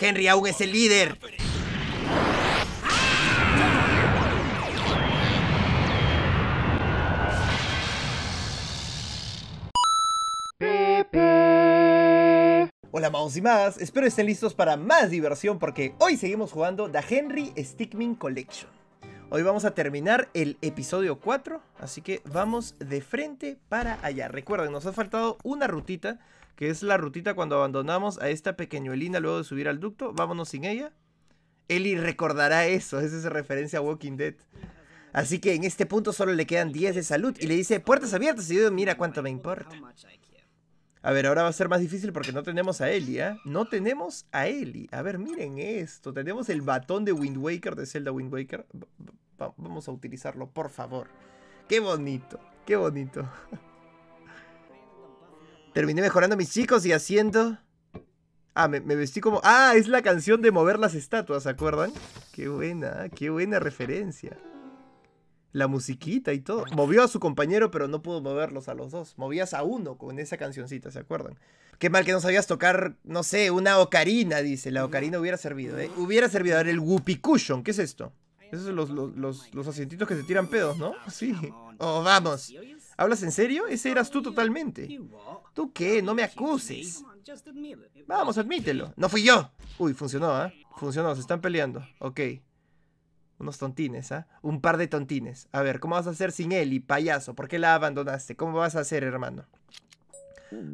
Henry aún es el líder. Hola Mouse y más, espero estén listos para más diversión porque hoy seguimos jugando The Henry Stickmin Collection. Hoy vamos a terminar el episodio 4, así que vamos de frente para allá. Recuerden, nos ha faltado una rutita que es la rutita cuando abandonamos a esta pequeñuelina luego de subir al ducto, vámonos sin ella. Eli recordará eso, esa es referencia a Walking Dead. Así que en este punto solo le quedan 10 de salud y le dice puertas abiertas y yo mira cuánto me importa. A ver, ahora va a ser más difícil porque no tenemos a Eli, ¿eh? No tenemos a Eli. A ver, miren esto. Tenemos el batón de Wind Waker, de Zelda Wind Waker. vamos a utilizarlo, por favor. ¡Qué bonito! ¡Qué bonito! Terminé mejorando mis chicos y haciendo... Ah, me, vestí como... Ah, es la canción de mover las estatuas, ¿se acuerdan? Qué buena, qué buena referencia. La musiquita y todo. Movió a su compañero, pero no pudo moverlos a los dos. Movías a uno con esa cancioncita, ¿se acuerdan? Qué mal que no sabías tocar, no sé, una ocarina, dice. La ocarina hubiera servido, ¿eh? Hubiera servido. ver, el whoopee cushion, ¿qué es esto? Esos son los, los asientitos que se tiran pedos, ¿no? Sí. Oh, vamos. ¿Hablas en serio? Ese eras tú oh, totalmente. ¿Tú qué? No me acuses. Vamos, admítelo. No fui yo. Uy, funcionó, ¿eh? Funcionó, se están peleando. Ok. Unos tontines, ¿ah? ¿eh? Un par de tontines. A ver, ¿cómo vas a hacer sin él? Y payaso? ¿Por qué la abandonaste? ¿Cómo vas a hacer, hermano?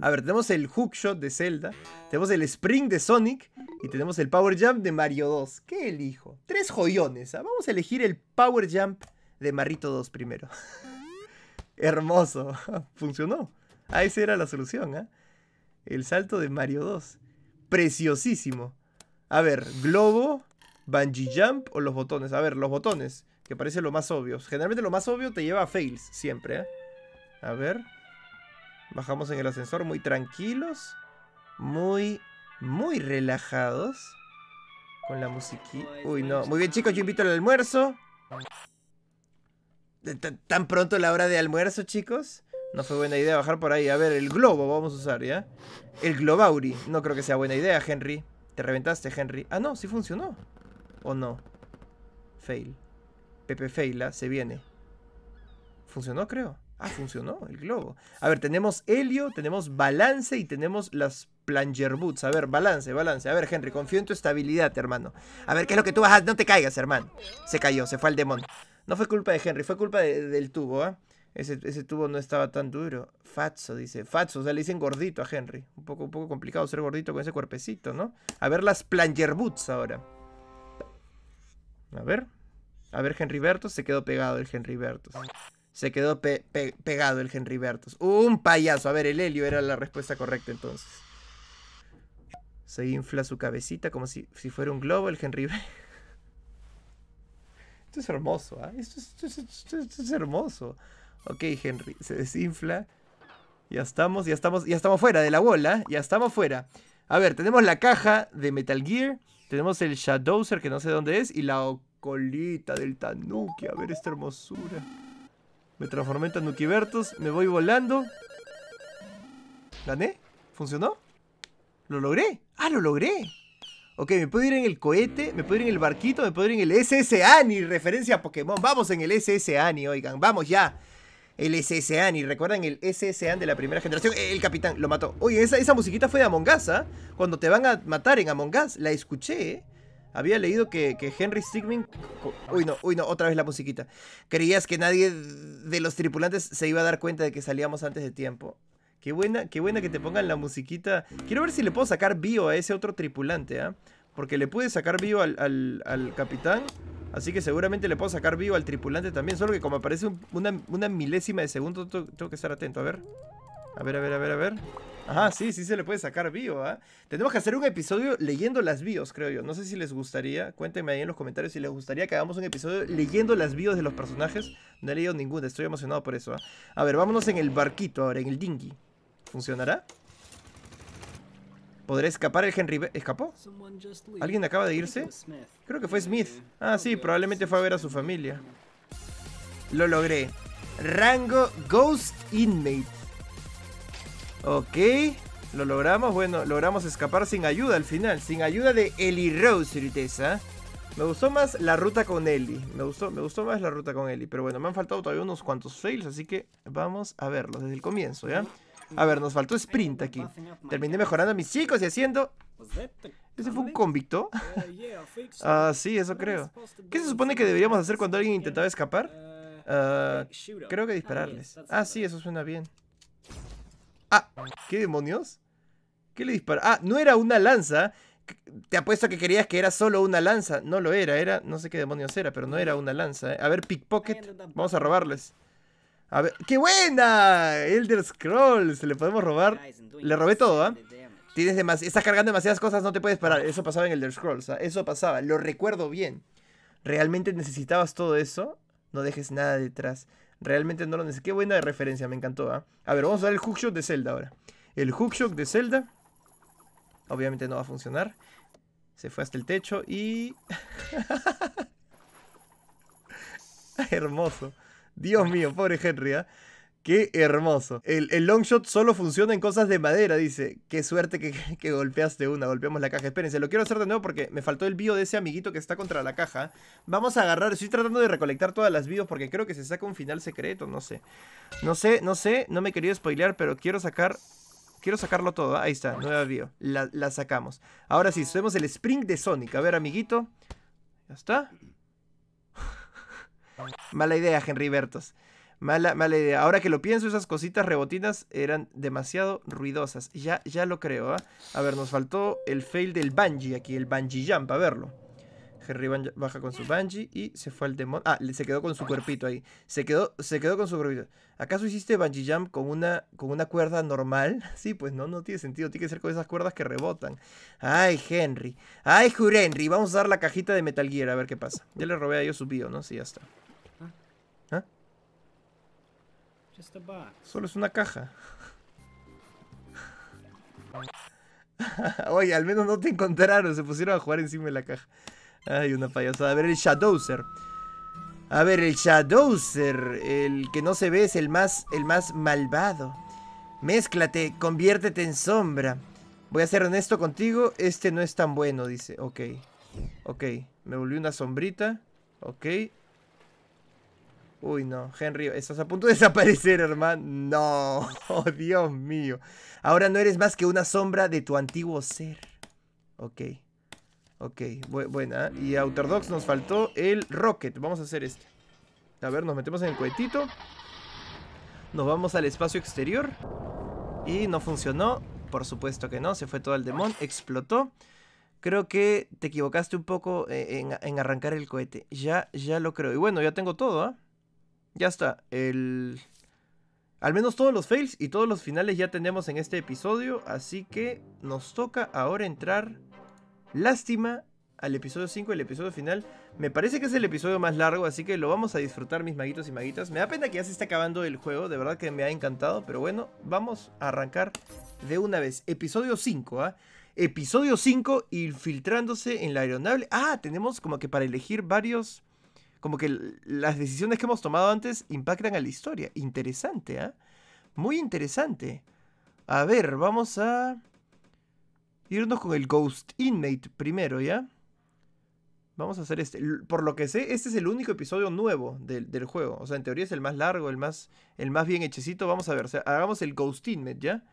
A ver, tenemos el hookshot de Zelda, tenemos el spring de Sonic y tenemos el power jump de Mario 2. ¿Qué elijo? Tres joyones. ¿ah? Vamos a elegir el power jump de Marrito 2 primero. Hermoso. Funcionó. Ah, esa era la solución, ¿eh? El salto de Mario 2. Preciosísimo. A ver, globo, bungee jump o los botones. A ver, los botones, que parece lo más obvio. Generalmente lo más obvio te lleva a fails, siempre, ¿ah? A ver. Bajamos en el ascensor muy tranquilos. Muy, muy relajados. Con la musiquita. Uy, no. Muy bien, chicos, yo invito al almuerzo tan pronto la hora de almuerzo, chicos. No fue buena idea bajar por ahí. A ver, el globo vamos a usar, ¿ya? El globauri. No creo que sea buena idea, Henry. Te reventaste, Henry. Ah, no, sí funcionó. ¿O no? Fail. Pepe Feila ¿ah? se viene. Funcionó, creo. Ah, funcionó el globo. A ver, tenemos helio, tenemos balance y tenemos las plunger boots. A ver, balance, balance. A ver, Henry, confío en tu estabilidad, hermano. A ver, ¿qué es lo que tú bajas? No te caigas, hermano. Se cayó, se fue al demonio. No fue culpa de Henry, fue culpa del tubo, ¿eh? Ese, tubo no estaba tan duro. Fatso, dice. Fatso, o sea, le dicen gordito a Henry. Un poco, un poco complicado ser gordito con ese cuerpecito, ¿no? A ver las Planger Boots ahora. A ver. A ver, Henry Bertos. Se quedó pegado el Henry Bertos. Se quedó pegado el Henry Bertos. Un payaso. A ver, el helio era la respuesta correcta entonces. Se infla su cabecita como si, si fuera un globo el Henry Bertos. esto es hermoso, ¿ah? esto, es hermoso. Ok, Henry, se desinfla. Ya estamos, ya estamos, ya estamos fuera de la bola, ya estamos fuera. A ver, tenemos la caja de Metal Gear, tenemos el Shadowser, que no sé dónde es, y la colita del Tanuki. A ver esta hermosura. Me transformé en Tanukibertos, me voy volando. ¿Gané? ¿Funcionó? ¿Lo logré? ¡Ah, lo logré! Ok, me puedo ir en el cohete, me puedo ir en el barquito, me puedo ir en el SS Ani, referencia a Pokémon. Vamos en el SS Ani, oigan, vamos ya. El SS Ani, ¿recuerdan el SS Ani de la primera generación? El capitán lo mató. Oye, esa, musiquita fue de Among Us, ¿ah? Cuando te van a matar en Among Us, la escuché, ¿eh? Había leído que, Henry Sigmund... Uy, no, uy, no, otra vez la musiquita. Creías que nadie de los tripulantes se iba a dar cuenta de que salíamos antes de tiempo. Qué buena, qué buena que te pongan la musiquita. Quiero ver si le puedo sacar bio a ese otro tripulante, ¿ah? Porque le pude sacar vivo al, capitán. Así que seguramente le puedo sacar vivo al tripulante también. Solo que como aparece una, milésima de segundo, tengo que estar atento. A ver. A ver, a ver, a ver, a ver. Ajá, sí, sí se le puede sacar vivo, ¿ah? Tenemos que hacer un episodio leyendo las bios, creo yo. No sé si les gustaría. Cuéntenme ahí en los comentarios si les gustaría que hagamos un episodio leyendo las bios de los personajes. No he leído ninguna, estoy emocionado por eso, ¿ah? A ver, vámonos en el barquito ahora, en el dinghy. ¿Funcionará? ¿Podré escapar el Henry? ¿Escapó? ¿Alguien acaba de irse? Creo que fue Smith. Ah, sí, probablemente fue a ver a su familia. Lo logré. Rango Ghost Inmate. Ok. Lo logramos. Bueno, logramos escapar sin ayuda al final. Sin ayuda de Ellie Rose, Ritesa. Me gustó más la ruta con Ellie. Me gustó, me gustó más la ruta con Ellie. Pero bueno, me han faltado todavía unos cuantos fails. Así que vamos a verlos desde el comienzo, ¿ya? A ver, nos faltó sprint aquí. Terminé mejorando a mis chicos y haciendo... ¿Ese fue un convicto? Ah, sí, eso creo. ¿Qué se supone que deberíamos hacer cuando alguien intentaba escapar? Ah, creo que dispararles. Ah, sí, eso suena bien. Ah, ¿qué demonios? ¿Qué le dispara? Ah, no era una lanza. Te apuesto que querías que era solo una lanza. No lo era, era... No sé qué demonios era, pero no era una lanza. Eh. A ver, pickpocket. Vamos a robarles. ¡qué buena! Elder Scrolls, le podemos robar. Le robé todo, ¿ah? Tienes estás cargando demasiadas cosas, no te puedes parar. Eso pasaba en Elder Scrolls, ¿ah? eso pasaba, lo recuerdo bien. ¿Realmente necesitabas todo eso? No dejes nada detrás. Realmente no lo necesitas. Qué buena referencia, me encantó, ¿ah? A ver, vamos a ver el hookshot de Zelda ahora. El hookshot de Zelda. Obviamente no va a funcionar. Se fue hasta el techo y... Hermoso. Dios mío, pobre Henry, ¿ah? Qué hermoso. El, el, long shot solo funciona en cosas de madera, dice. Qué suerte que, golpeaste una. Golpeamos la caja. Espérense, lo quiero hacer de nuevo porque me faltó el bio de ese amiguito que está contra la caja. Vamos a agarrar. Estoy tratando de recolectar todas las bios porque creo que se saca un final secreto. No sé. No sé, no sé. No me he querido spoilear, pero quiero sacar... Quiero sacarlo todo. ¿ah? Ahí está, nueva bio. La, la sacamos. Ahora sí, subimos el spring de Sonic. A ver, amiguito. Ya está. Mala idea, Henry Bertos. Mala, mala idea. Ahora que lo pienso, esas cositas rebotinas eran demasiado ruidosas. Ya, ya lo creo, ¿ah? A ver, nos faltó el fail del bungee aquí, el bungee jump, a verlo. Henry baja con su bungee y se fue al demonio. Ah, se quedó con su cuerpito ahí. Se quedó, se quedó con su cuerpito. ¿Acaso hiciste bungee jump con una, con una cuerda normal? Sí, pues no, no tiene sentido. Tiene que ser con esas cuerdas que rebotan. Ay, Henry. Ay, Henry Vamos a dar la cajita de Metal Gear a ver qué pasa. Ya le robé a ellos su bio, ¿no? Sí, ya está. Solo es una caja. Oye, al menos no te encontraron, se pusieron a jugar encima de la caja. Ay, una payasada. A ver, el Shadowser. A ver, el Shadowser, el que no se ve es el más, el más malvado. Mézclate, conviértete en sombra. Voy a ser honesto contigo, este no es tan bueno, dice. Ok, ok, me volví una sombrita. Ok, Uy, no, Henry, estás a punto de desaparecer, hermano. No, oh, Dios mío. Ahora no eres más que una sombra de tu antiguo ser. Ok, ok, buena. Y Outer Dogs nos faltó el Rocket. Vamos a hacer este. A ver, nos metemos en el cohetito. Nos vamos al espacio exterior. Y no funcionó. Por supuesto que no, se fue todo el demon, explotó. Creo que te equivocaste un poco eh, en, arrancar el cohete. Ya, ya lo creo. Y bueno, ya tengo todo, ¿ah? Ya está. El... Al menos todos los fails y todos los finales ya tenemos en este episodio. Así que nos toca ahora entrar. Lástima al episodio 5, el episodio final. Me parece que es el episodio más largo, así que lo vamos a disfrutar, mis maguitos y maguitas. Me da pena que ya se está acabando el juego, de verdad que me ha encantado, pero bueno, vamos a arrancar de una vez. Episodio 5, ¿ah? Episodio 5, infiltrándose en la aeronave. Ah, tenemos como que para elegir varios como que las decisiones que hemos tomado antes impactan a la historia. Interesante, ¿eh? Muy interesante. A ver, vamos a irnos con el Ghost Inmate primero, ¿ya? Vamos a hacer este. Por lo que sé, este es el único episodio nuevo del, juego. O sea, en teoría es el más largo, el más, el más bien hechecito. Vamos a ver, o sea, hagamos el Ghost Inmate, ¿ya?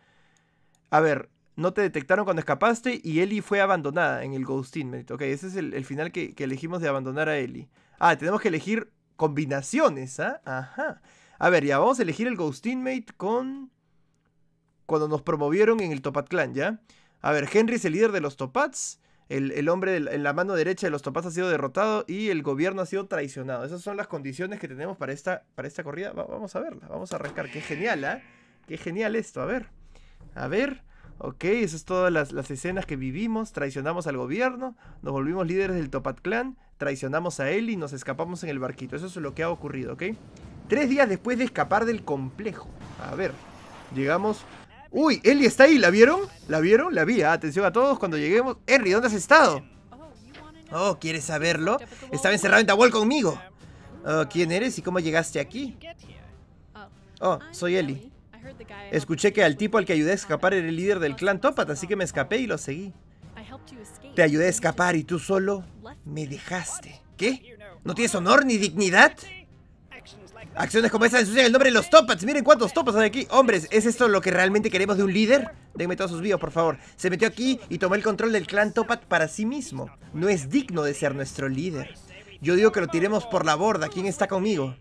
A ver, no te detectaron cuando escapaste y Ellie fue abandonada en el Ghost Inmate. Ok, ese es el, final que, que elegimos de abandonar a Ellie. Ah, tenemos que elegir combinaciones, ¿ah? Ajá. A ver, ya, vamos a elegir el Ghost Teammate con... Cuando nos promovieron en el Topat Clan, ¿ya? A ver, Henry es el líder de los Topats. El, hombre en la mano derecha de los Topats ha sido derrotado y el gobierno ha sido traicionado. Esas son las condiciones que tenemos para esta, para esta corrida. vamos a verla, vamos a arrancar. Qué genial, ¿ah? Qué genial esto, a ver. A ver. Ok, esas son todas las, escenas que vivimos. Traicionamos al gobierno, nos volvimos líderes del Topat Clan, traicionamos a él y nos escapamos en el barquito. Eso es lo que ha ocurrido, ¿ok? Tres días después de escapar del complejo. A ver, llegamos... ¡Uy! Eli está ahí, ¿la vieron? ¿La vieron? La vi. Ah, atención a todos cuando lleguemos. Henry, ¿dónde has estado? Oh, ¿quieres saberlo? Estaba encerrado en Tawol conmigo. Oh, ¿Quién eres y cómo llegaste aquí? Oh, soy Eli. Escuché que al tipo al que ayudé a escapar era el líder del clan Topat, así que me escapé y lo seguí. Te ayudé a escapar y tú solo me dejaste. ¿Qué? ¿No tienes honor ni dignidad? Acciones como esas ensucian el nombre de los Topats. Miren cuántos Topats hay aquí. Hombres, ¿es esto lo que realmente queremos de un líder? Denme todos sus videos, por favor. Se metió aquí y tomó el control del clan Topat para sí mismo. No es digno de ser nuestro líder. Yo digo que lo tiremos por la borda. ¿Quién está conmigo?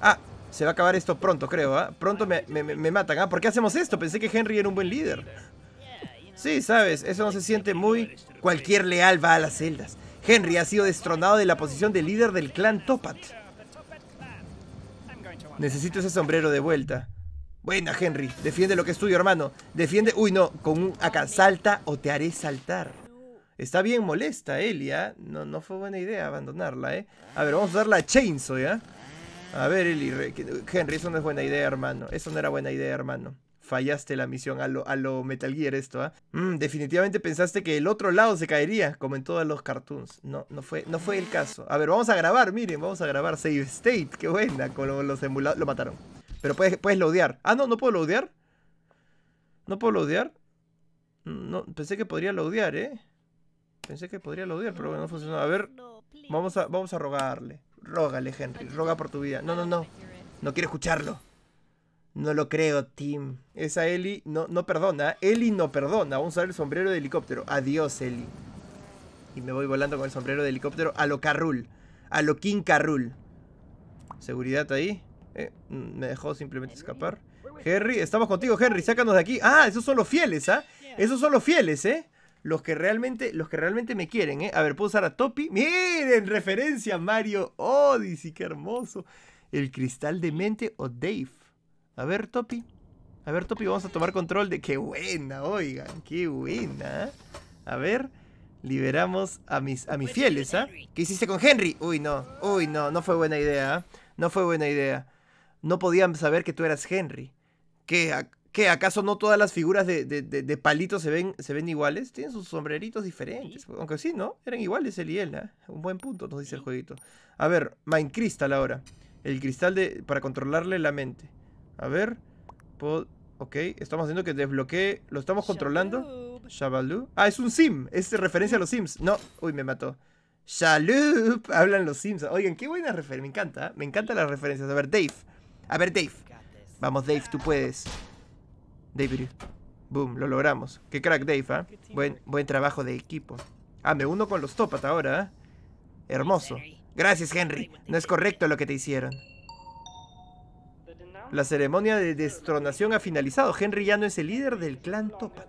Ah, se va a acabar esto pronto, creo, ¿ah? Pronto me, matan, ¿ah? ¿Por qué hacemos esto? Pensé que Henry era un buen líder. Sí, sabes, eso no se siente muy... Cualquier leal va a las celdas. Henry ha sido destronado de la posición de líder del clan Topat. Necesito ese sombrero de vuelta. Buena, Henry. Defiende lo que es tuyo, hermano. Defiende... Uy, no. Con un acá. Salta o te haré saltar. Está bien molesta, Elia. No, no fue buena idea abandonarla, ¿eh? A ver, vamos a usar la chainsaw, ¿eh? A ver, Eli, Henry, eso no es buena idea, hermano. Eso no era buena idea, hermano. Fallaste la misión a lo, a lo Metal Gear esto, ¿ah? Mm, definitivamente pensaste que el otro lado se caería, como en todos los cartoons. No, no fue, no fue el caso. A ver, vamos a grabar, miren, vamos a grabar Save State. Qué buena, con los, emulados Lo mataron. Pero puedes, puedes odiar Ah, no, no puedo odiar No puedo loadear. No, pensé que podría odiar, ¿eh? Pensé que podría odiar, pero no funcionó. A ver, vamos a, vamos a rogarle. Rógale, Henry, roga por tu vida. No, no, no. No quiero escucharlo. No lo creo, Tim. Esa Eli, no, no perdona. Eli no perdona. Vamos a ver el sombrero de helicóptero. Adiós, Eli. Y me voy volando con el sombrero de helicóptero a lo Carrul. A lo King Carrul. Seguridad ahí. Eh, mm, me dejó simplemente escapar. Henry, estamos contigo, Henry. Sácanos de aquí. Ah, esos son los fieles, ¿ah? Esos son los fieles, ¿eh? los que realmente, los que realmente me quieren, ¿eh? A ver, puedo usar a Topi. Miren, referencia a Mario Odyssey, qué hermoso. El cristal de mente o Dave. A ver, Topi. A ver, Topi, vamos a tomar control de... ¡Qué buena, oigan! ¡Qué buena! A ver, liberamos a mis, a mis fieles, ¿ah? ¿eh? ¿Qué hiciste con Henry? Uy, no. Uy, no, no fue buena idea, ¿eh? No fue buena idea. No podían saber que tú eras Henry. ¿Qué? ¿Qué? ¿Acaso no todas las figuras de, de, palitos se ven, se ven iguales? Tienen sus sombreritos diferentes. Pues, aunque sí, ¿no? Eran iguales él y ¿ah? Un buen punto, nos dice el jueguito. A ver, Mind Crystal ahora. El cristal de, para controlarle la mente. A ver. ok, estamos haciendo que desbloquee. ¿Lo estamos controlando? Shabaloo. Ah, es un sim. Es referencia a los sims. No. Uy, me mató. Shalup. Hablan los sims. Oigan, qué buena referencia. Me encanta. ¿ah? Me encantan las referencias. A ver, Dave. A ver, Dave. Vamos, Dave, tú puedes. David, Boom, lo logramos. Qué crack, Dave, ¿ah? Buen, buen trabajo de equipo. Ah, me uno con los Topat ahora, ¿ah? Hermoso. Gracias, Henry. No es correcto lo que te hicieron. La ceremonia de destronación ha finalizado. Henry ya no es el líder del clan Topat.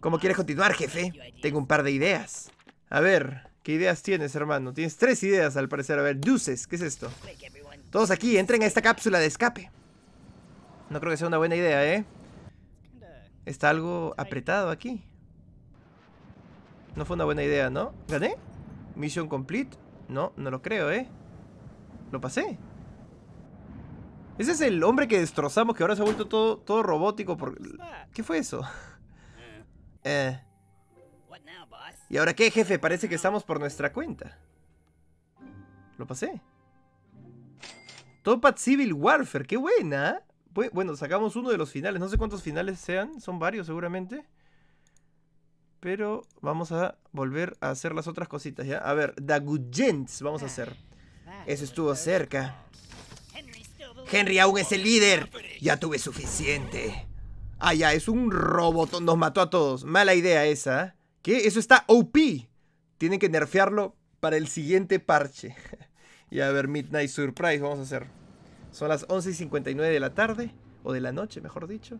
¿Cómo quieres continuar, jefe? Tengo un par de ideas. A ver, ¿qué ideas tienes, hermano? Tienes tres ideas, al parecer. A ver, deuces, ¿qué es esto? Todos aquí, entren a esta cápsula de escape. No creo que sea una buena idea, ¿eh? Está algo apretado aquí. No fue una buena idea, ¿no? ¿Gané? Mission complete. No, no lo creo, ¿eh? Lo pasé. Ese es el hombre que destrozamos, que ahora se ha vuelto todo, todo robótico por... ¿Qué fue eso? Eh... ¿Y ahora qué, jefe? Parece que estamos por nuestra cuenta. Lo pasé. Topat Civil Warfare, qué buena. ¿ah? Bueno, sacamos uno de los finales. No sé cuántos finales sean, son varios seguramente. Pero vamos a volver a hacer las otras cositas, ¿ya? A ver, Gents. vamos a hacer. Eso estuvo cerca. Henry aún es el líder. Ya tuve suficiente. Ah, ya, es un robot. Nos mató a todos. Mala idea esa. ¿ah? ¿Qué? Eso está OP. Tienen que nerfearlo para el siguiente parche. y a ver Midnight Surprise vamos a hacer. Son las 11.59 de la tarde, o de la noche, mejor dicho.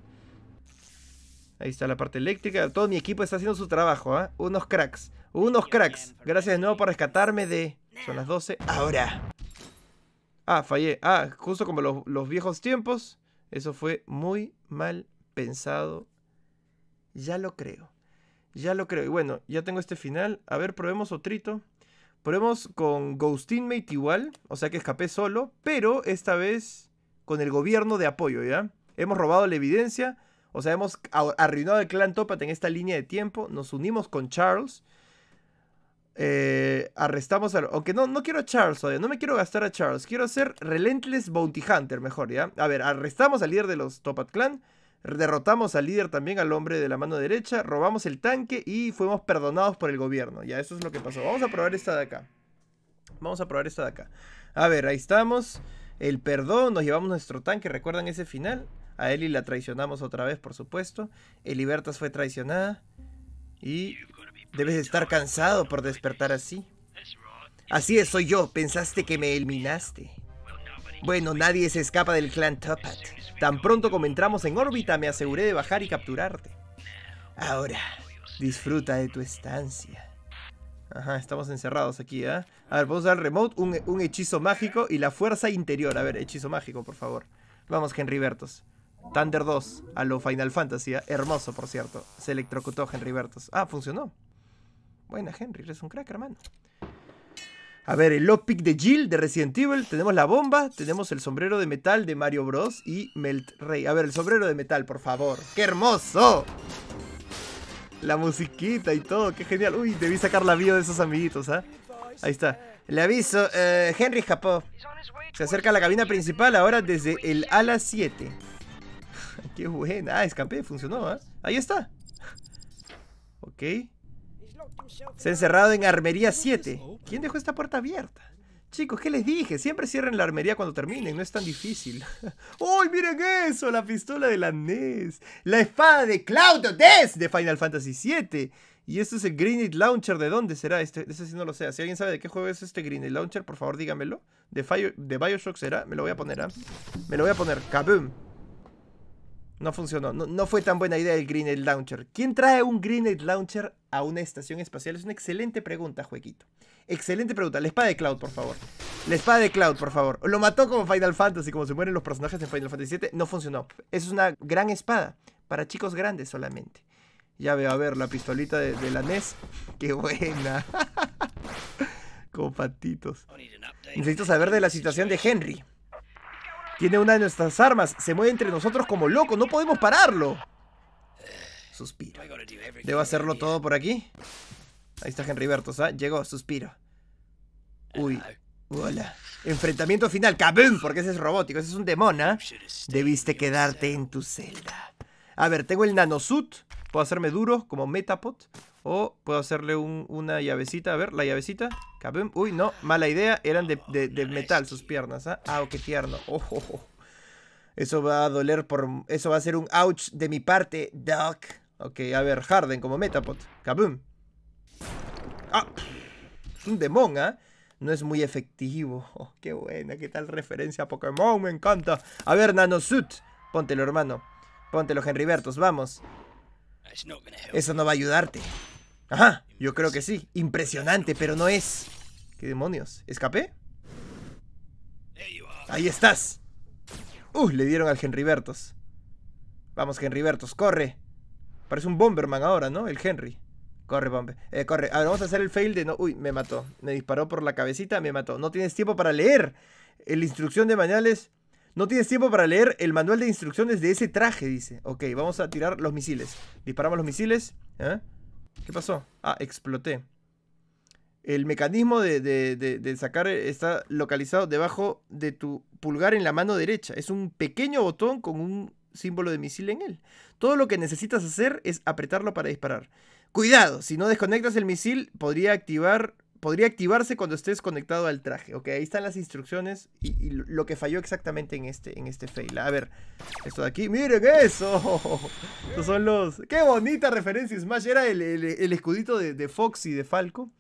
Ahí está la parte eléctrica. Todo mi equipo está haciendo su trabajo, ¿ah? Unos cracks, unos cracks. Gracias de nuevo por rescatarme de... Son las 12. Ahora. Ah, fallé. Ah, justo como los, viejos tiempos. Eso fue muy mal pensado. Ya lo creo. Ya lo creo. Y bueno, ya tengo este final. A ver, probemos otrito. Probemos con Ghost Teammate igual, o sea que escapé solo, pero esta vez con el gobierno de apoyo, ¿ya? Hemos robado la evidencia, o sea, hemos arruinado el clan Topat en esta línea de tiempo, nos unimos con Charles, eh, arrestamos al... Aunque no, no quiero a Charles hoy no me quiero gastar a Charles, quiero hacer Relentless Bounty Hunter mejor, ¿ya? A ver, arrestamos al líder de los Topat Clan, derrotamos al líder también, al hombre de la mano derecha, robamos el tanque y fuimos perdonados por el gobierno. Ya, eso es lo que pasó. Vamos a probar esta de acá. Vamos a probar esta de acá. A ver, ahí estamos. El perdón, nos llevamos nuestro tanque, ¿recuerdan ese final? A Eli la traicionamos otra vez, por supuesto. libertas fue traicionada. Y debes estar cansado por despertar así. Así es, soy yo. Pensaste que me eliminaste. Bueno, nadie se escapa del clan Topat. Tan pronto como entramos en órbita, me aseguré de bajar y capturarte. Ahora, disfruta de tu estancia. Ajá, estamos encerrados aquí, ¿ah? ¿eh? A ver, vamos a dar remote, un, hechizo mágico y la fuerza interior. A ver, hechizo mágico, por favor. Vamos, Henry Bertos. Thunder 2, a lo Final Fantasy, ¿eh? hermoso, por cierto. Se electrocutó Henry Bertos. Ah, funcionó. Buena, Henry, eres un crack, hermano. A ver, el lockpick de Jill de Resident Evil. Tenemos la bomba. Tenemos el sombrero de metal de Mario Bros. Y Melt Rey. A ver, el sombrero de metal, por favor. ¡Qué hermoso! La musiquita y todo, qué genial. Uy, debí sacar la bio de esos amiguitos, ¿ah? Ahí está. Le aviso, eh, Henry Japó. Se acerca a la cabina principal ahora desde el ala 7. qué buena. Ah, escampé. funcionó, ¿ah? Ahí está. ok. Se ha encerrado en Armería 7. ¿Quién dejó esta puerta abierta? Chicos, ¿qué les dije? Siempre cierren la armería cuando terminen, no es tan difícil. ¡Uy, miren eso! La pistola de la NES. La espada de Cloud Death de Final Fantasy 7 Y esto es el Grenade Launcher. ¿De dónde será? Este, sí no lo sé. Si alguien sabe de qué juego es este Grenade Launcher, por favor dígamelo. De, de Bioshock será. Me lo voy a poner, ¿ah? Me lo voy a poner. ¡Kaboom! No funcionó. No, fue tan buena idea el Greenlight Launcher. ¿Quién trae un Greenlight Launcher a una estación espacial? Es una excelente pregunta, jueguito Excelente pregunta. La espada de Cloud, por favor. La espada de Cloud, por favor. Lo mató como Final Fantasy, como se mueren los personajes en Final Fantasy VII. No funcionó. Es una gran espada. Para chicos grandes solamente. Ya veo, a ver, la pistolita de, de la NES. ¡Qué buena! con patitos. Necesito saber de la situación de Henry. Tiene una de nuestras armas. Se mueve entre nosotros como loco. No podemos pararlo. Suspiro. ¿Debo hacerlo todo por aquí? Ahí está Riberto, ¿ah? Llegó, suspiro. Uy. Hola. Enfrentamiento final. ¡Cabum! Porque ese es robótico. Ese es un demona. ¿ah? Debiste quedarte en tu celda. A ver, tengo el nanosuit. Puedo hacerme duro como Metapod. O puedo hacerle una llavecita. A ver, la llavecita. Uy, no, mala idea. Eran de, metal sus piernas. Ah, oh, ah, qué tierno. Oh, Eso va a doler por... Eso va a ser un ouch de mi parte, Doc. Ok, a ver, Harden como Metapod. ¡Ah! Un demon, ¿ah? No es muy efectivo. Oh, qué buena, qué tal referencia a Pokémon, me encanta. A ver, Nanosuit. Póntelo, hermano. Póntelo, Henry vamos. Eso no va a ayudarte. Ajá, yo creo que sí. Impresionante, pero no es. ¿Qué demonios? ¿Escapé? Ahí estás. Uh, le dieron al Henry Bertos Vamos, Henry Bertos, corre. Parece un Bomberman ahora, ¿no? El Henry. Corre, bombe eh, corre. A ver, vamos a hacer el fail de no. Uy, me mató. Me disparó por la cabecita, me mató. No tienes tiempo para leer. La instrucción de manuales no tienes tiempo para leer el manual de instrucciones de ese traje, dice. Ok, vamos a tirar los misiles. Disparamos los misiles. ¿eh? ¿Qué pasó? Ah, exploté. El mecanismo de, sacar está localizado debajo de tu pulgar en la mano derecha. Es un pequeño botón con un símbolo de misil en él. Todo lo que necesitas hacer es apretarlo para disparar. Cuidado, si no desconectas el misil, podría activar podría activarse cuando estés conectado al traje. Ok, ahí están las instrucciones y, lo que falló exactamente en este, en este fail. A ver, esto de aquí. ¡Miren eso! Estos son los... ¡Qué bonita referencia Smash! Era el, escudito de, Fox y de Falco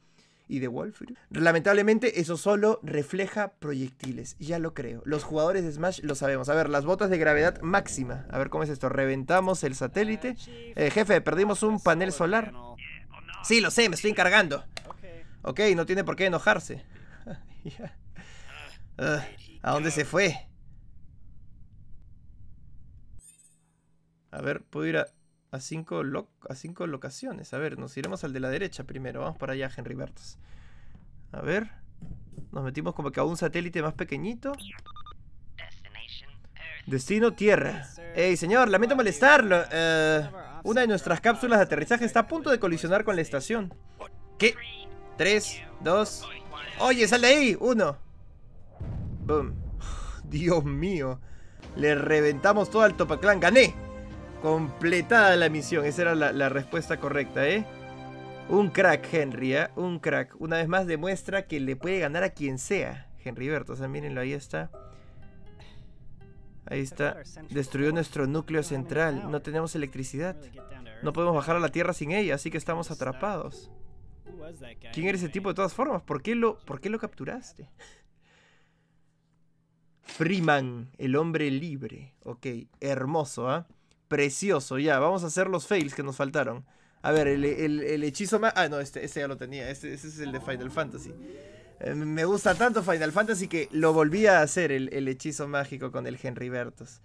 y de Wolf. Lamentablemente eso solo refleja proyectiles, ya lo creo. Los jugadores de Smash lo sabemos. A ver, las botas de gravedad máxima. A ver cómo es esto. Reventamos el satélite. Eh, jefe, perdimos un panel solar. Sí, lo sé, me estoy encargando. Ok, no tiene por qué enojarse. Ah, ¿A dónde se fue? A ver, puedo ir a, cinco a locaciones. A ver, nos iremos al de la derecha primero. Vamos para allá, Henry Bertos. A ver. Nos metimos como que a un satélite más pequeñito. Destino Tierra. Ey, señor, lamento molestarlo. Eh, una de nuestras cápsulas de aterrizaje está a punto de colisionar con la estación. ¿Qué? Tres, 2. Oye, sal de ahí. ¡Uno! Boom. Dios mío. Le reventamos todo al Topaclan! Gané. Completada la misión. Esa era la, la respuesta correcta, ¿eh? Un crack, Henry, ¿eh? Un crack. Una vez más demuestra que le puede ganar a quien sea. Henry Berto, o sea, mírenlo, ahí está. Ahí está. Destruyó nuestro núcleo central. No tenemos electricidad. No podemos bajar a la Tierra sin ella, así que estamos atrapados. ¿Quién era ese tipo de todas formas? ¿Por qué lo, por qué lo capturaste? Freeman, el hombre libre. Ok, hermoso, ¿ah? Precioso, ya. Vamos a hacer los fails que nos faltaron. A ver, el, hechizo más... Ah, no, este, este, ya lo tenía. Este, ese es el de Final Fantasy. Eh, me gusta tanto Final Fantasy que lo volví a hacer, el, el hechizo mágico con el Henry Bertos.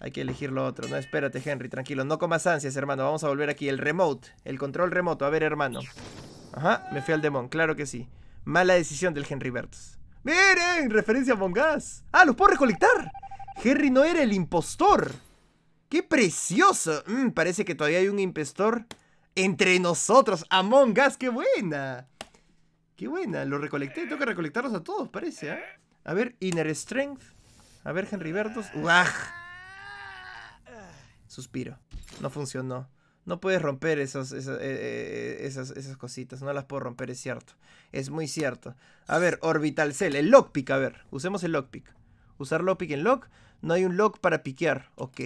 Hay que elegir lo otro. No, espérate, Henry, tranquilo. No comas ansias, hermano. Vamos a volver aquí. El remote, el control remoto. A ver, hermano. Ajá, me fui al demon, claro que sí. Mala decisión del Henry Bertos. ¡Miren! Referencia a Us. ¡Ah, los puedo recolectar! Henry no era el impostor. ¡Qué precioso! Mm, parece que todavía hay un impostor entre nosotros. ¡Among Us! ¡Qué buena! ¡Qué buena! Lo recolecté. Tengo que recolectarlos a todos, parece. ¿eh? A ver, Inner Strength. A ver, Henry Bertos. ¡Uah! Suspiro. No funcionó no puedes romper esas, eh, eh, esas, esas, cositas, no las puedo romper, es cierto. Es muy cierto. A ver, Orbital Cell, el lockpick, a ver, usemos el lockpick. Usar lockpick en lock, no hay un lock para piquear, ok.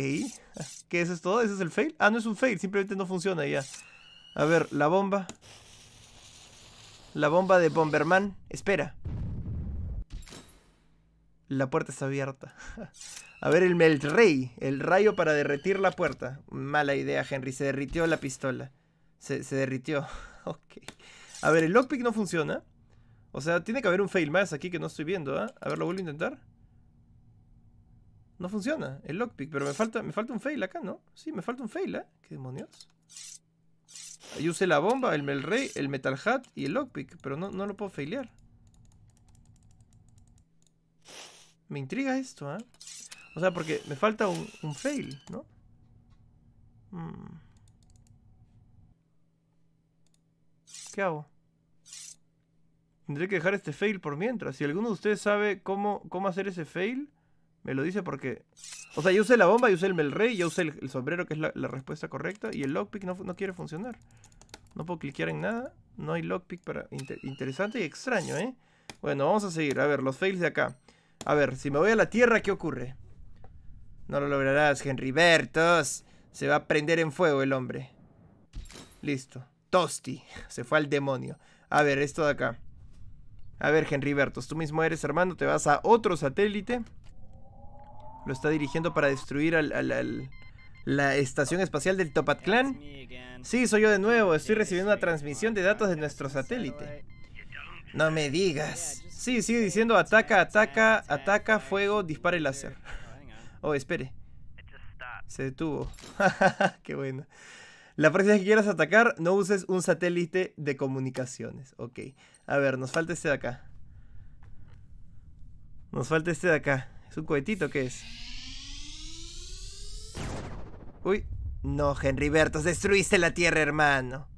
¿Qué eso es todo? ¿Ese es el fail? Ah, no es un fail, simplemente no funciona ya. A ver, la bomba. La bomba de Bomberman, espera. La puerta está abierta. A ver, el, el, rey. El rayo para derretir la puerta. Mala idea, Henry. Se derritió la pistola. Se, derritió. ok. A ver, el lockpick no funciona. O sea, tiene que haber un fail más aquí que no estoy viendo, ¿ah? A ver, lo vuelvo a intentar. No funciona el lockpick, pero me falta, me falta un fail acá, ¿no? Sí, me falta un fail, ¿eh? ¿Qué demonios? Yo usé la bomba, el, Meltray, rey, el metal hat y el lockpick, pero no, no lo puedo failear. Me intriga esto, ¿eh? O sea, porque me falta un, fail, ¿no? Mm. ¿Qué hago? Tendré que dejar este fail por mientras. Si alguno de ustedes sabe cómo, cómo hacer ese fail, me lo dice porque... O sea, yo usé la bomba, yo usé el Melrey, yo usé el, sombrero, que es la, respuesta correcta, y el lockpick no, quiere funcionar. No puedo cliquear en nada. No hay lockpick para... interesante y extraño, ¿eh? Bueno, vamos a seguir. A ver, los fails de acá. A ver, si me voy a la Tierra, ¿qué ocurre? No lo lograrás, Henry. ¡Bertos! Se va a prender en fuego el hombre. Listo. Tosti. Se fue al demonio. A ver, esto de acá. A ver, Henry. ¡Bertos! tú mismo eres hermano, te vas a otro satélite. Lo está dirigiendo para destruir la estación espacial del Topat Clan. Sí, soy yo de nuevo. Estoy recibiendo una transmisión de datos de nuestro satélite. No me digas. Sí, sigue diciendo ataca, ataca, ataca, fuego, dispare láser. Oh, espere. Se detuvo. Qué bueno. La próxima vez que quieras atacar, no uses un satélite de comunicaciones. Ok. A ver, nos falta este de acá. Nos falta este de acá. ¿Es un cohetito qué es? Uy. No, Henry Bertos, destruiste la Tierra, hermano.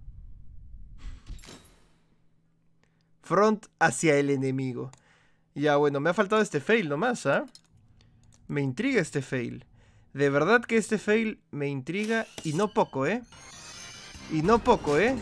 Front hacia el enemigo. Ya, bueno, me ha faltado este fail nomás, ¿eh? Me intriga este fail. De verdad que este fail me intriga y no poco, ¿eh? Y no poco, ¿eh?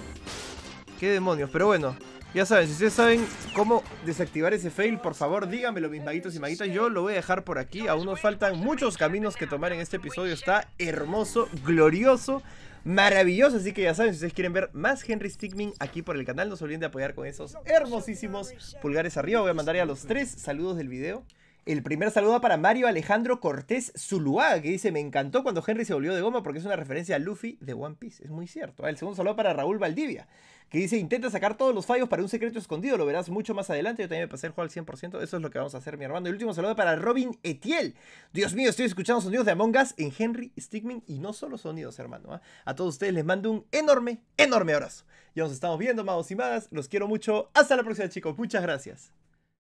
Qué demonios, pero bueno. Ya saben, si ustedes saben cómo desactivar ese fail, por favor díganmelo mis maguitos y maguitas. Yo lo voy a dejar por aquí. Aún nos faltan muchos caminos que tomar en este episodio. Está hermoso, glorioso. Maravilloso, Así que ya saben, si ustedes quieren ver más Henry Stickmin aquí por el canal, no se olviden de apoyar con esos hermosísimos pulgares arriba. Voy a mandar ya los tres saludos del video. El primer saludo para Mario Alejandro Cortés Zuluaga, que dice, me encantó cuando Henry se volvió de goma porque es una referencia a Luffy de One Piece. Es muy cierto. Ah, el segundo saludo para Raúl Valdivia, que dice, intenta sacar todos los fallos para un secreto escondido, lo verás mucho más adelante, yo también me pasé el juego al 100%, eso es lo que vamos a hacer, mi hermano. Y el último saludo para Robin Etiel. Dios mío, estoy escuchando sonidos de Among Us en Henry Stickmin. y no solo sonidos, hermano. ¿ah? A todos ustedes les mando un enorme, enorme abrazo. Ya nos estamos viendo, magos y más los quiero mucho. Hasta la próxima, chicos, muchas gracias.